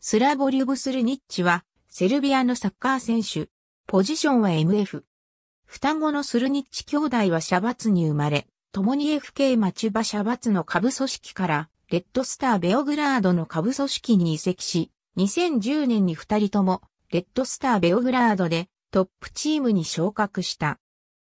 スラボリュブスルニッチは、セルビアのサッカー選手。ポジションは MF。双子のスルニッチ兄弟はシャバツに生まれ、共に FK 町場シャバツの下部組織から、レッドスターベオグラードの下部組織に移籍し、2010年に二人とも、レッドスターベオグラードで、トップチームに昇格した。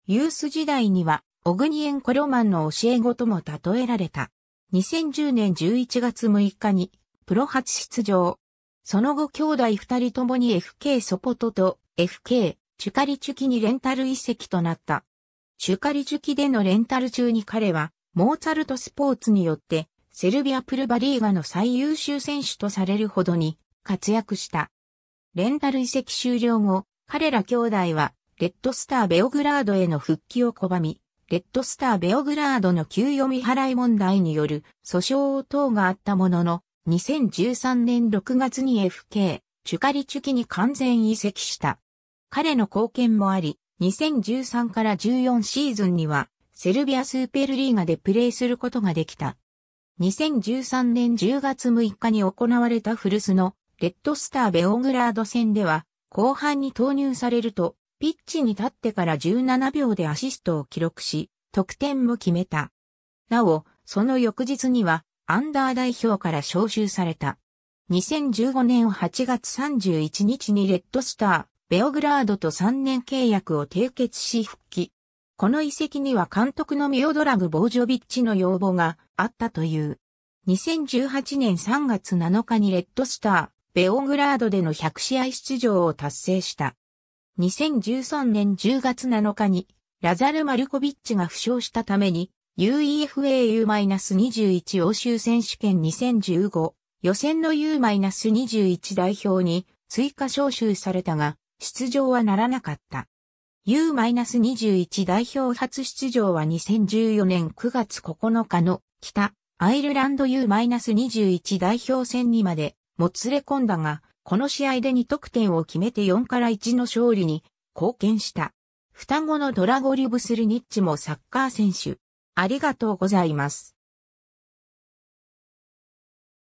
ユース時代には、オグニエンコロマンの教え子とも例えられた。2010年11月6日に、プロ初出場。その後兄弟二人ともに FK ソポトと FK チュカリチュキにレンタル移籍となった。チュカリチュキでのレンタル中に彼は、モーツァルトスポーツによって、セルビアプルバリーガの最優秀選手とされるほどに活躍した。レンタル移籍終了後、彼ら兄弟は、レッドスターベオグラードへの復帰を拒み、レッドスターベオグラードの給与未払い問題による訴訟等があったものの、2013年6月に FK、チュカリチュキに完全移籍した。彼の貢献もあり、2013から14シーズンには、セルビアスーペルリーガでプレーすることができた。2013年10月6日に行われた古巣のレッドスターベオグラード戦では、後半に投入されると、ピッチに立ってから17秒でアシストを記録し、得点も決めた。なお、その翌日には、アンダー代表から招集された。2015年8月31日にレッドスター、ベオグラードと3年契約を締結し復帰。この遺跡には監督のミオドラグ・ボージョビッチの要望があったという。2018年3月7日にレッドスター、ベオグラードでの100試合出場を達成した。2013年10月7日にラザル・マルコビッチが負傷したために UEFA U-21 欧州選手権2015予選の U-21 代表に追加招集されたが出場はならなかった。U-21 代表初出場は2014年9月9日の北アイルランド U-21 代表戦にまでもつれ込んだが、この試合で2得点を決めて4から1の勝利に貢献した。双子のドラゴリブスルニッチもサッカー選手。ありがとうございます。